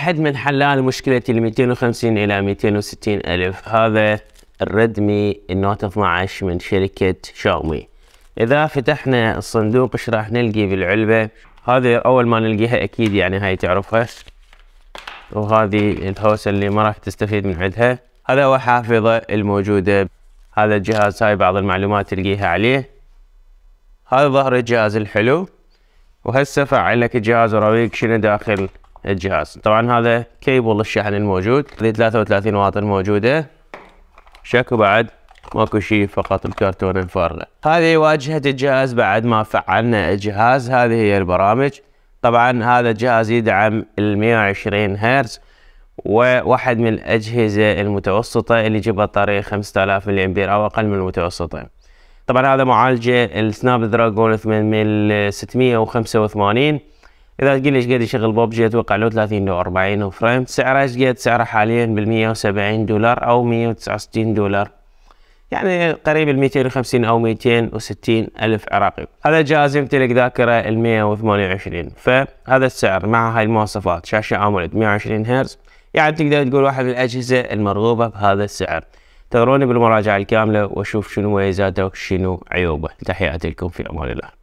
أحد من حلال مشكلة ال 250 إلى 260 ألف هذا الردمي النوت 12 من شركة شاومي إذا فتحنا الصندوق إيش راح نلقي بالعلبة هذه أول ما نلقيها أكيد يعني هاي تعرفها وهذه الهوسة اللي ما راح تستفيد من عندها هذا هو حافظة الموجودة هذا الجهاز هاي بعض المعلومات تلقيها عليه هذا ظهر الجهاز الحلو وهسه فعل لك الجهاز وراويك شنو داخل الجهاز طبعا هذا كيبل الشحن الموجود هذه 33 واط الموجودة شكو بعد ماكو شيء فقط الكرتون الفارغة هذه واجهة الجهاز بعد ما فعلنا الجهاز هذه هي البرامج طبعا هذا الجهاز يدعم ال 120 هرتز وواحد من الأجهزة المتوسطة اللي يجيب بطارية 5000 ملي أمبير أو أقل من المتوسطة طبعا هذا معالجة السناب دراجون 8685 اذا تقول لي ايش قد يشغل ببجي اتوقع له 30 لو 40 فريم سعره ايش قد سعره حاليا بال 170 دولار او 169 دولار يعني قريب ال 250 او 260 الف عراقي هذا جهاز يمتلك ذاكره ال 128 فهذا السعر مع هاي المواصفات شاشه اموليد 120 هرتز يعني تقدر تقول واحد من الاجهزه المرغوبه بهذا السعر تروني بالمراجعه الكامله واشوف شنو مميزاته وشنو عيوبه تحياتي لكم في امان الله